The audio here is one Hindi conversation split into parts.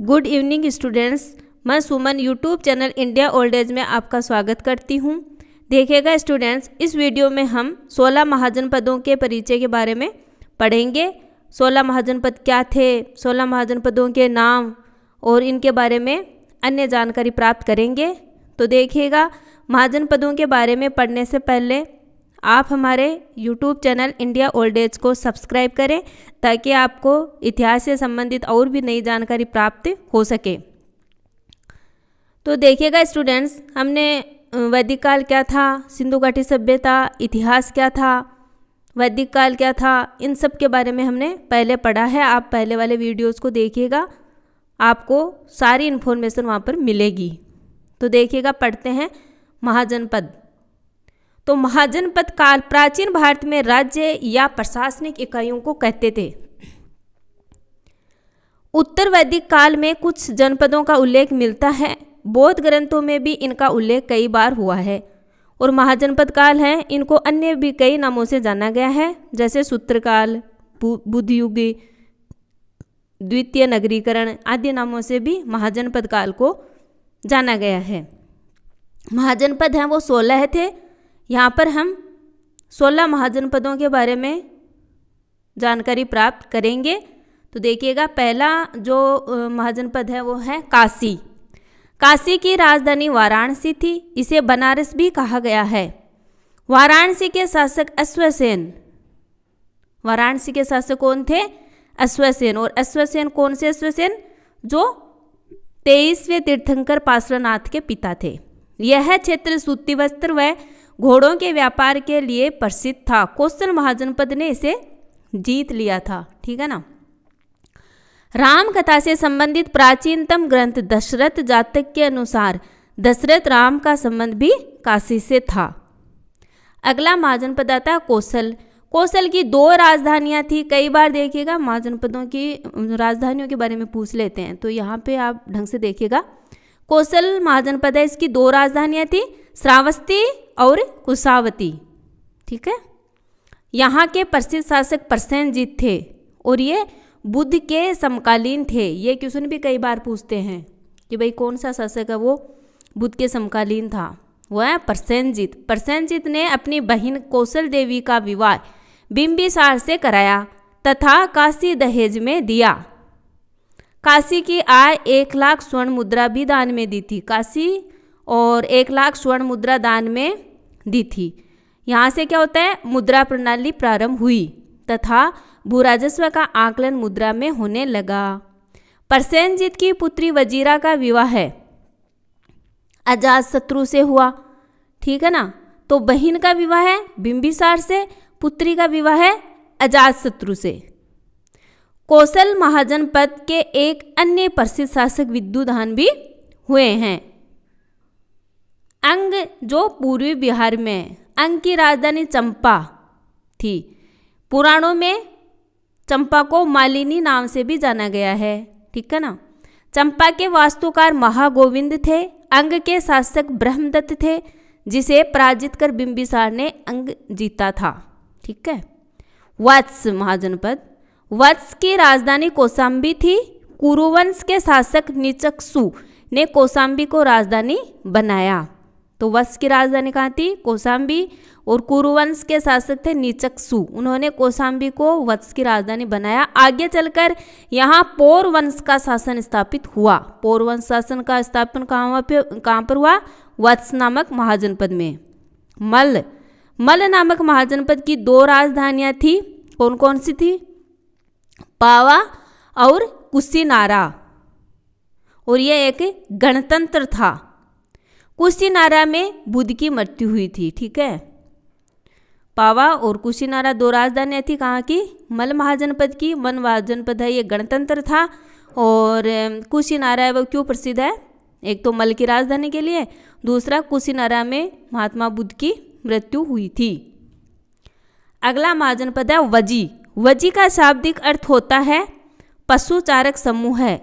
गुड इवनिंग स्टूडेंट्स मैं Suman YouTube channel India old age में आपका स्वागत करती हूँ देखेगा स्टूडेंट्स इस वीडियो में हम 16 महाजन पदों के परिचय के बारे में पढ़ेंगे 16 महाजन पद क्या थे 16 महाजन पदों के नाम और इनके बारे में अन्य जानकारी प्राप्त करेंगे तो देखिएगा महाजन पदों के बारे में पढ़ने से पहले आप हमारे YouTube channel India old age को सब्सक्राइब करें ताकि आपको इतिहास से संबंधित और भी नई जानकारी प्राप्त हो सके तो देखिएगा स्टूडेंट्स हमने वैदिक काल क्या था सिंधु घाटी सभ्यता इतिहास क्या था वैदिक काल क्या था इन सब के बारे में हमने पहले पढ़ा है आप पहले वाले वीडियोस को देखिएगा आपको सारी इन्फॉर्मेशन वहाँ पर मिलेगी तो देखिएगा पढ़ते हैं महाजनपद तो महाजनपद काल प्राचीन भारत में राज्य या प्रशासनिक इकाइयों को कहते थे उत्तर वैदिक काल में कुछ जनपदों का उल्लेख मिलता है बौद्ध ग्रंथों में भी इनका उल्लेख कई बार हुआ है और महाजनपद काल है इनको अन्य भी कई नामों से जाना गया है जैसे सूत्रकाल बुद्धयुगी द्वितीय नगरीकरण आदि नामों से भी महाजनपद काल को जाना गया है महाजनपद हैं वो सोलह थे यहाँ पर हम सोलह महाजनपदों के बारे में जानकारी प्राप्त करेंगे तो देखिएगा पहला जो महाजनपद है वो है काशी काशी की राजधानी वाराणसी थी इसे बनारस भी कहा गया है वाराणसी के शासक अश्वसेन वाराणसी के शासक कौन थे अश्वसेन और अश्वसेन कौन से अश्वसेन जो तेईसवें तीर्थंकर पार्श्वनाथ के पिता थे यह क्षेत्र सूती वस्त्र व घोड़ों के व्यापार के लिए प्रसिद्ध था कौशल महाजनपद ने इसे जीत लिया था ठीक है ना राम कथा से संबंधित प्राचीनतम ग्रंथ दशरथ जातक के अनुसार दशरथ राम का संबंध भी काशी से था अगला महाजनपद आता है कौशल कौशल की दो राजधानियां थी कई बार देखिएगा महाजनपदों की राजधानियों के बारे में पूछ लेते हैं तो यहाँ पे आप ढंग से देखिएगा कौशल महाजनपद है इसकी दो राजधानियां थी श्रावस्ती और कुशावती ठीक है यहाँ के प्रसिद्ध शासक जीत थे और ये बुद्ध के समकालीन थे ये क्वेश्चन भी कई बार पूछते हैं कि भाई कौन सा शासक है वो बुद्ध के समकालीन था वह है प्रसेनजीत प्रसेनजीत ने अपनी बहन कौशल देवी का विवाह बिंबिसार से कराया तथा काशी दहेज में दिया काशी की आय एक लाख स्वर्ण मुद्रा भी दान में दी थी काशी और एक लाख स्वर्ण मुद्रा दान में दी थी यहाँ से क्या होता है मुद्रा प्रणाली प्रारंभ हुई तथा भू राजस्व का आकलन मुद्रा में होने लगा परसेनजीत की पुत्री वजीरा का विवाह है अजात शत्रु से हुआ ठीक है ना तो बहन का विवाह है बिंबिसार से पुत्री का विवाह है अजात शत्रु से कौशल महाजनपद के एक अन्य प्रसिद्ध शासक विद्युदान भी हुए हैं अंग जो पूर्वी बिहार में अंग की राजधानी चंपा थी पुराणों में चंपा को मालिनी नाम से भी जाना गया है ठीक है ना चंपा के वास्तुकार महागोविंद थे अंग के शासक ब्रह्मदत्त थे जिसे पराजित कर बिंबिसार ने अंग जीता था ठीक है वत्स महाजनपद वत्स की राजधानी कोसाम्बी थी कुरुवंश के शासक निचकसु ने कोसाम्बी को राजधानी बनाया तो वश की राजधानी कहाँ थी कोसाम्बी और कुरुवंश के शासक थे नीचकसु उन्होंने कोसाम्बी को वत्स की राजधानी बनाया आगे चलकर यहाँ पोर वंश का शासन स्थापित हुआ पौर वंश शासन का स्थापन कहाँ पर कहाँ पर हुआ वत्स नामक महाजनपद में मल मल नामक महाजनपद की दो राजधानियाँ थी कौन कौन सी थी पावा और कुशीनारा और यह एक गणतंत्र था कुशीनारा में बुद्ध की मृत्यु हुई थी ठीक है पावा और कुशीनारा दो राजधानियाँ थी कहाँ की मल महाजनपद की मन महाजनपद है ये गणतंत्र था और कुशीनारा है वो क्यों प्रसिद्ध है एक तो मल की राजधानी के लिए दूसरा कुशीनारा में महात्मा बुद्ध की मृत्यु हुई थी अगला महाजनपद है वजी वजी का शाब्दिक अर्थ होता है पशुचारक समूह है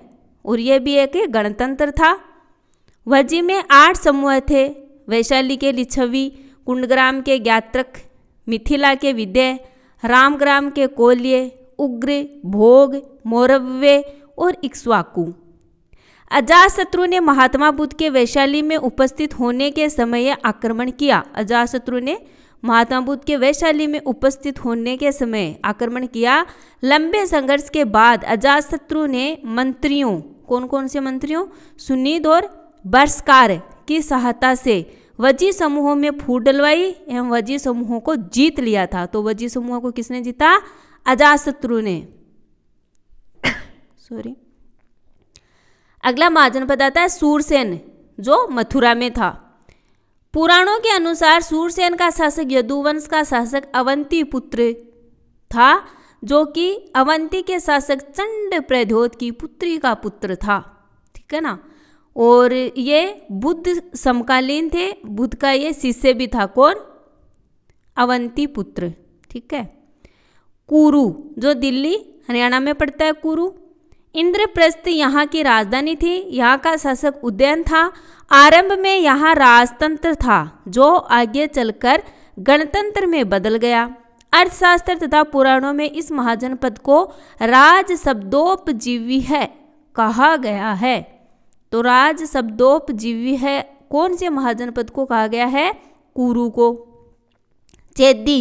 और यह भी एक गणतंत्र था वजी में आठ समूह थे वैशाली के लिच्छवी कुंडग्राम के ज्ञात्रक मिथिला के विदय रामग्राम के कोल्य उग्र भोग मौरव्य और इक्स्वाकू अजातशत्रु ने महात्मा बुद्ध के वैशाली में उपस्थित होने के समय आक्रमण किया अजातशत्रु ने महात्मा बुद्ध के वैशाली में उपस्थित होने के समय आक्रमण किया लंबे संघर्ष के बाद अजातशत्रु ने मंत्रियों कौन कौन से मंत्रियों सुनीद और बर्सकार की सहायता से वजी समूहों में फूट डलवाई एवं वजी समूहों को जीत लिया था तो वजी समूह को किसने जीता अजाशत्रु ने सॉरी अगला महाजन बताता है सूरसेन जो मथुरा में था पुराणों के अनुसार सूरसेन का शासक यदुवंश का शासक अवंती पुत्र था जो कि अवंती के शासक चंड प्रद्योत की पुत्री का पुत्र था ठीक है ना और ये बुद्ध समकालीन थे बुद्ध का ये शिष्य भी था कौन अवंती पुत्र ठीक है कुरु जो दिल्ली हरियाणा में पड़ता है कुरु इंद्रप्रस्थ यहाँ की राजधानी थी यहाँ का शासक उदयन था आरंभ में यहाँ राजतंत्र था जो आगे चलकर गणतंत्र में बदल गया अर्थशास्त्र तथा पुराणों में इस महाजनपद को राज शब्दोपजीवी है कहा गया है तो राज शब्दोपजीवी है कौन से महाजनपद को कहा गया है कुरु को चेदी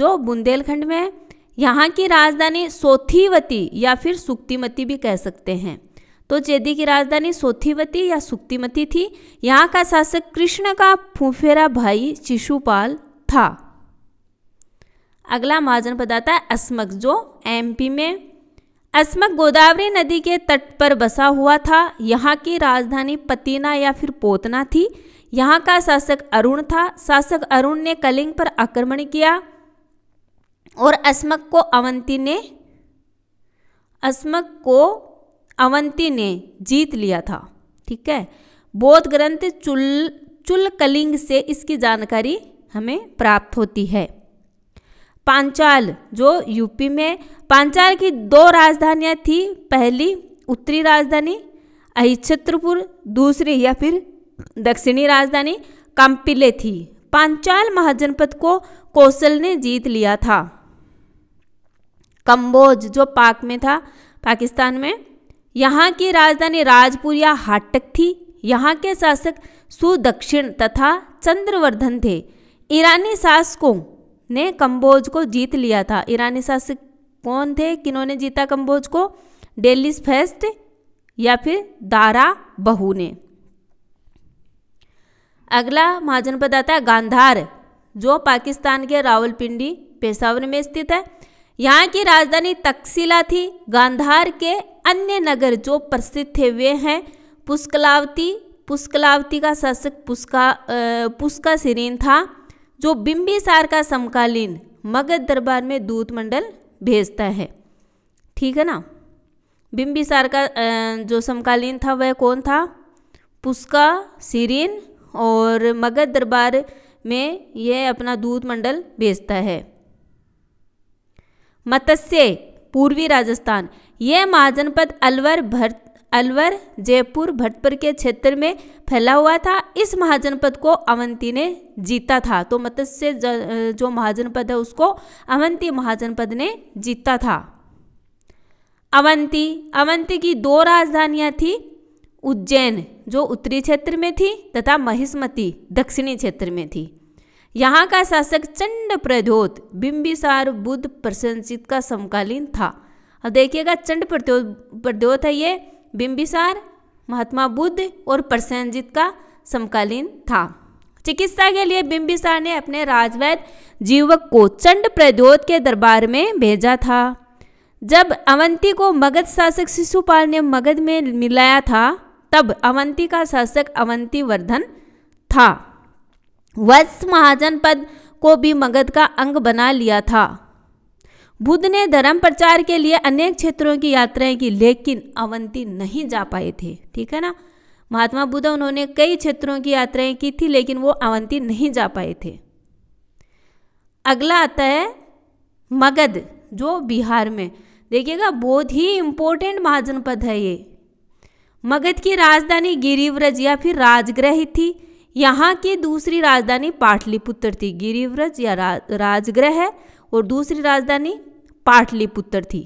जो बुंदेलखंड में है यहाँ की राजधानी सोथीवती या फिर सुक्तिमती भी कह सकते हैं तो चेदी की राजधानी सोथीवती या सुक्तिमती थी यहाँ का शासक कृष्ण का फूफेरा भाई शिशुपाल था अगला महाजनपद आता है अस्मक जो एमपी में अस्मक गोदावरी नदी के तट पर बसा हुआ था यहाँ की राजधानी पतीना या फिर पोतना थी यहाँ का शासक अरुण था शासक अरुण ने कलिंग पर आक्रमण किया और अस्मक को अवंती ने अस्मक को अवंती ने जीत लिया था ठीक है बौद्ध ग्रंथ चुल चुल कलिंग से इसकी जानकारी हमें प्राप्त होती है पांचाल जो यूपी में पांचाल की दो राजधानियां थी पहली उत्तरी राजधानी अहिछत्रपुर दूसरी या फिर दक्षिणी राजधानी काम्पिले थी पांचाल महाजनपद को कौशल ने जीत लिया था कंबोज जो पाक में था पाकिस्तान में यहाँ की राजधानी राजपुर या हाटक थी यहाँ के शासक सुदक्षिण तथा चंद्रवर्धन थे ईरानी शासकों ने कम्बोज को जीत लिया था ईरानी शासक कौन थे किन्होंने जीता कम्बोज को डेलिस फेस्ट या फिर दारा बहू ने अगला महाजन आता है गांधार जो पाकिस्तान के रावलपिंडी पेशावर में स्थित है यहाँ की राजधानी तकसीला थी गांधार के अन्य नगर जो प्रसिद्ध थे वे हैं पुष्कलावती पुष्कलावती का शासक पुष्का पुष्का सिरीन था जो बिंबिसार का समकालीन मगध दरबार में दूत मंडल भेजता है ठीक है ना बिंबिसार का जो समकालीन था वह कौन था पुष्का सीरीन और मगध दरबार में यह अपना दूत मंडल भेजता है मत्स्य पूर्वी राजस्थान यह महाजनपद अलवर भर अलवर जयपुर भटपर के क्षेत्र में फैला हुआ था इस महाजनपद को अवंती ने जीता था तो मत्स्य जो महाजनपद है उसको अवंती महाजनपद ने जीता था अवंती अवंती की दो राजधानियां थी उज्जैन जो उत्तरी क्षेत्र में थी तथा महिस्मती दक्षिणी क्षेत्र में थी यहाँ का शासक चंड प्रद्योत बिंबिसार बुद्ध प्रशंसित का समकालीन था और देखिएगा चंड प्रद्योत प्रद्योत है ये बिम्बिसार महात्मा बुद्ध और प्रसेनजीत का समकालीन था चिकित्सा के लिए बिम्बिसार ने अपने राजवैद जीवक को चंड प्रद्योत के दरबार में भेजा था जब अवंती को मगध शासक शिशुपाल ने मगध में मिलाया था तब अवंती का शासक अवंती वर्धन था वत्स महाजन पद को भी मगध का अंग बना लिया था बुद्ध ने धर्म प्रचार के लिए अनेक क्षेत्रों की यात्राएं की लेकिन अवंती नहीं जा पाए थे ठीक है ना महात्मा बुद्ध उन्होंने कई क्षेत्रों की यात्राएं की थी लेकिन वो अवंती नहीं जा पाए थे अगला आता है मगध जो बिहार में देखिएगा बहुत ही इम्पोर्टेंट महाजनपद है ये मगध की राजधानी गिरिव्रज या फिर राजगृह थी यहाँ की दूसरी राजधानी पाटलिपुत्र थी गिरिव्रज या रा, है और दूसरी राजधानी पाटलिपुत्र थी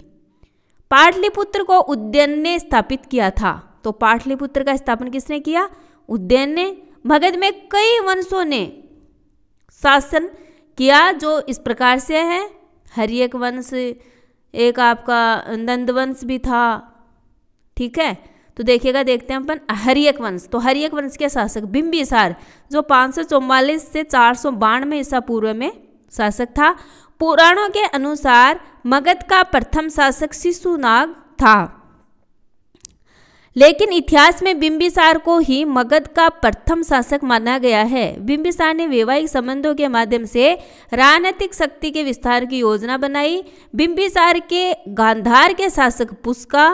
पाटलिपुत्र को उद्यन ने स्थापित किया था तो पाटलिपुत्र का स्थापन किसने किया उद्यन ने मगध में कई वंशों ने शासन किया जो इस प्रकार से है हरियक वंश एक आपका नंद वंश भी था ठीक है तो देखिएगा देखते हैं अपन हरियक वंश तो हरियक वंश के शासक बिंबिसार जो पाँच सौ चौवालीस से चार सौ में ईसा पूर्व में शासक था पुराणों के अनुसार मगध का प्रथम शासक शिशुनाग था लेकिन इतिहास में बिंबिसार को ही मगध का प्रथम शासक माना गया है बिंबिसार ने वैवाहिक संबंधों के माध्यम से राजनीतिक शक्ति के विस्तार की योजना बनाई बिंबिसार के गांधार के शासक पुष्का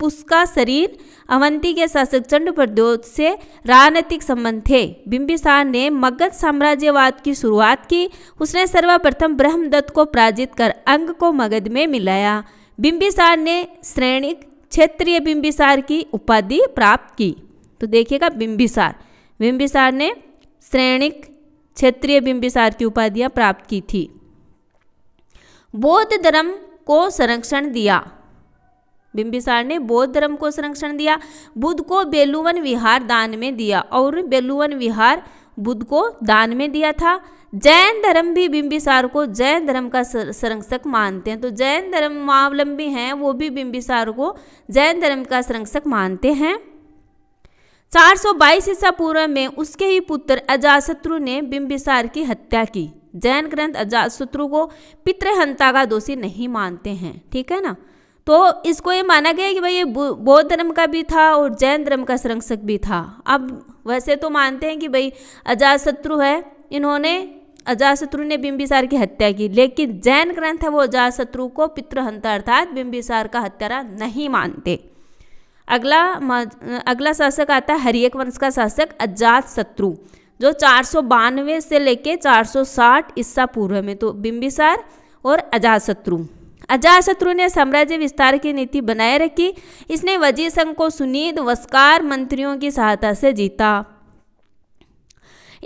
पुष्का शरीर अवंती के शासक चंडप्रद्योत से राजनीतिक संबंध थे बिंबिसार ने मगध साम्राज्यवाद की शुरुआत की उसने सर्वप्रथम ब्रह्मदत्त को पराजित कर अंग को मगध में मिलाया बिंबिसार ने श्रेणिक क्षेत्रीय बिंबिसार की उपाधि प्राप्त की तो देखिएगा बिंबिसार बिंबिसार ने श्रेणिक क्षेत्रीय बिंबिसार की उपाधियां प्राप्त की थी बौद्ध धर्म को संरक्षण दिया बिंबिसार ने बौद्ध धर्म को संरक्षण दिया बुद्ध को बेलुवन विहार दान में दिया और बेलुवन विहार बुद्ध को दान में दिया था जैन धर्म भी बिंबिसार को जैन धर्म का संरक्षक मानते हैं तो जैन धर्म मावलंबी हैं वो भी बिंबिसार को जैन धर्म का संरक्षक मानते हैं 422 सौ बाईस ईसा पूर्व में उसके ही पुत्र अजाशत्रु ने बिंबिसार की हत्या की जैन ग्रंथ अजाशत्रु को पितृहंता का दोषी नहीं मानते हैं ठीक है ना तो इसको ये माना गया कि भाई ये बौद्ध धर्म का भी था और जैन धर्म का संरक्षक भी था अब वैसे तो मानते हैं कि भाई अजातशत्रु है इन्होंने अजातशत्रु ने बिंबिसार की हत्या की लेकिन जैन ग्रंथ है वो अजातशत्रु को पितृहंता अर्थात बिंबिसार का हत्यारा नहीं मानते अगला अगला शासक आता है हरियक वंश का शासक अजात शत्रु जो चार से लेके 460 ईस्सा पूर्व में तो बिंबिसार और अजात शत्रु अजाशत्रु ने साम्राज्य विस्तार की नीति बनाए रखी इसने वजी संघ को सुनीत वस्कार मंत्रियों की सहायता से जीता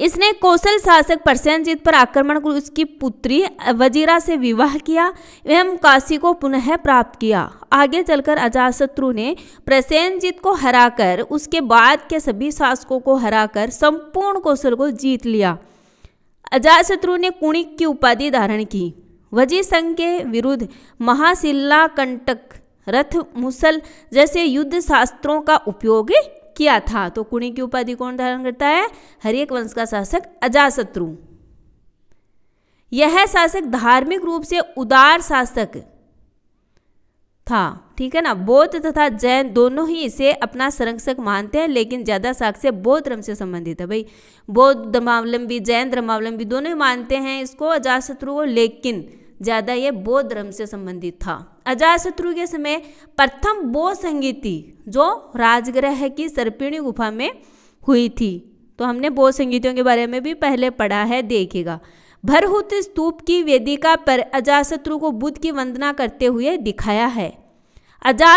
इसने कौशल शासक प्रसेनजीत पर आक्रमण कर उसकी पुत्री वजीरा से विवाह किया एवं काशी को पुनः प्राप्त किया आगे चलकर अजाशत्रु ने प्रसेनजीत को हराकर उसके बाद के सभी शासकों को हराकर संपूर्ण कौशल को जीत लिया अजाशत्रु ने कुणिक की उपाधि धारण की वजी संघ के विरुद्ध महाशिला कंटक रथ मुसल जैसे युद्ध शास्त्रों का उपयोग किया था तो कुणी की उपाधि कौन धारण करता है एक वंश का शासक अजाशत्रु यह शासक धार्मिक रूप से उदार शासक था ठीक है ना बौद्ध तथा जैन दोनों ही इसे अपना संरक्षक मानते हैं लेकिन ज़्यादा साक्ष्य बौद्ध धर्म से संबंधित है भाई बौद्ध धर्मावलंबी जैन धर्मावलंबी दोनों ही मानते हैं इसको अजाशत्रु को लेकिन ज़्यादा ये बौद्ध धर्म से संबंधित था अजातशत्रु के समय प्रथम बौद्ध संगीति जो राजग्रह की सर्पिणी गुफा में हुई थी तो हमने बौद्ध संगीतियों के बारे में भी पहले पढ़ा है देखिएगा भरहुत स्तूप की वेदिका पर अजातशत्रु को बुद्ध की वंदना करते हुए दिखाया है अजा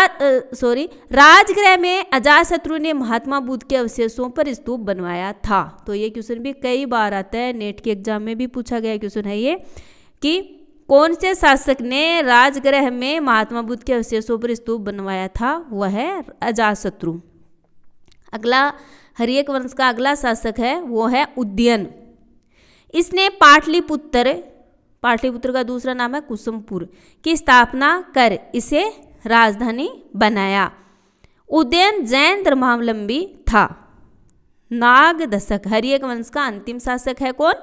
सॉरी राजगृह में अजातशत्रु ने महात्मा बुद्ध के अवशेषों पर स्तूप बनवाया था तो ये क्वेश्चन भी कई बार आता है नेट के एग्जाम में भी पूछा गया क्वेश्चन है ये कि कौन से शासक ने राजगृह में महात्मा बुद्ध के अवशेषों पर स्तूप बनवाया था वह है अजाशत्रु अगला हरियक वंश का अगला शासक है वो है उद्यन इसने पाटलिपुत्र पाटलिपुत्र का दूसरा नाम है कुसुमपुर की स्थापना कर इसे राजधानी बनाया उदयन जैन धर्मावलंबी था नाग दशक हरियक वंश का अंतिम शासक है कौन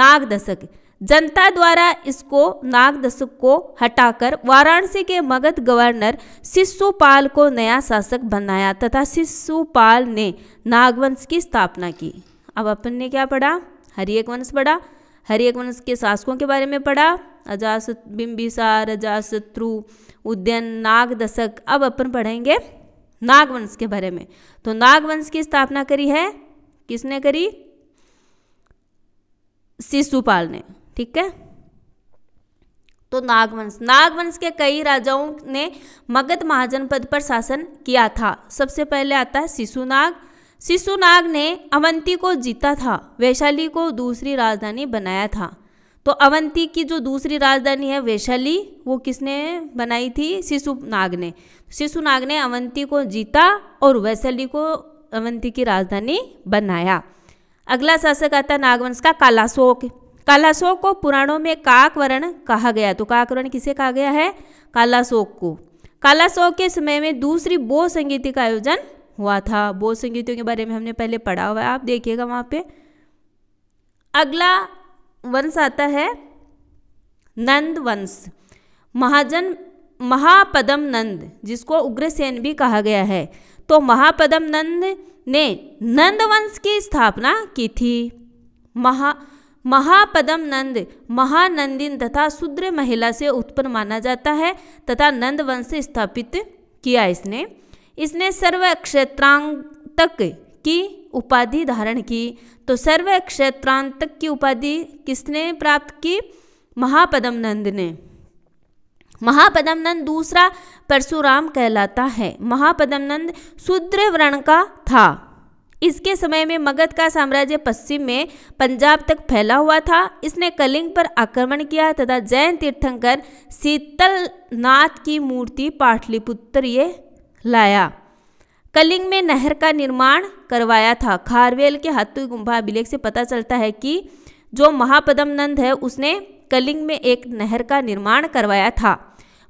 नाग दशक जनता द्वारा इसको दशक को हटाकर वाराणसी के मगध गवर्नर शिशुपाल को नया शासक बनाया तथा शिशुपाल ने नागवंश की स्थापना की अब अपन ने क्या पढ़ा हरियक वंश पढ़ा हरियक वंश के शासकों के बारे में पढ़ा अजासत बिम्बिसार अजाशत्रु उद्यन नागदशक अब अपन पढ़ेंगे नागवंश के बारे में तो नागवंश की स्थापना करी है किसने करी शिशुपाल ने ठीक है तो नागवंश नागवंश के कई राजाओं ने मगध महाजन पद पर शासन किया था सबसे पहले आता है शिशुनाग शिशुनाग ने अवंती को जीता था वैशाली को दूसरी राजधानी बनाया था तो अवंती की जो दूसरी राजधानी है वैशाली वो किसने बनाई थी शिशुनाग ने शिशुनाग ने अवंती को जीता और वैशाली को अवंती की राजधानी बनाया अगला शासक आता है नागवंश का कालाशोक कालाशोक को पुराणों में काकवरण कहा गया तो काकवरण किसे कहा गया है कालाशोक को कालाशोक के समय में दूसरी बो संगीति का आयोजन हुआ था बो संगीतियों के बारे में हमने पहले पढ़ा हुआ है आप देखिएगा वहां पे अगला वंश आता है नंद वंश महाजन महापदम नंद जिसको उग्रसेन भी कहा गया है तो महापदम नंद ने नंद वंश की स्थापना की थी महा महापदम नंद महानंदिन तथा शूद्र महिला से उत्पन्न माना जाता है तथा नंद वंश स्थापित किया इसने इसने सर्व क्षेत्रांतक की उपाधि धारण की तो सर्व क्षेत्रांतक की उपाधि किसने प्राप्त की महापदम नंद ने महापदम नंद दूसरा परशुराम कहलाता है महापदम नंद शूद्र वर्ण का था इसके समय में मगध का साम्राज्य पश्चिम में पंजाब तक फैला हुआ था इसने कलिंग पर आक्रमण किया तथा जैन तीर्थंकर शीतलनाथ की मूर्ति पाटलिपुत्र ये लाया कलिंग में नहर का निर्माण करवाया था खारवेल के हाथी गुम्फा अभिलेख से पता चलता है कि जो महापदम नंद है उसने कलिंग में एक नहर का निर्माण करवाया था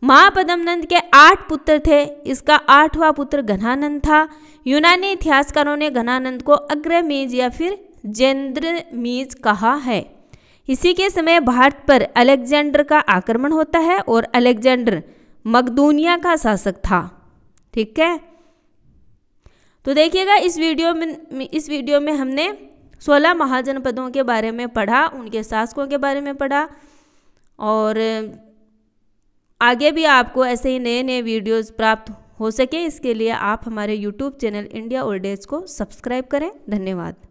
महापदम नंद के आठ पुत्र थे इसका आठवां पुत्र घनानंद था यूनानी इतिहासकारों ने घनानंद को मीज या फिर जेंद्रमीज कहा है इसी के समय भारत पर अलेक्जेंडर का आक्रमण होता है और अलेक्जेंडर मकदूनिया का शासक था ठीक है तो देखिएगा इस वीडियो में इस वीडियो में हमने 16 महाजनपदों के बारे में पढ़ा उनके शासकों के बारे में पढ़ा और आगे भी आपको ऐसे ही नए नए वीडियोस प्राप्त हो सके इसके लिए आप हमारे YouTube channel India old age को सब्सक्राइब करें धन्यवाद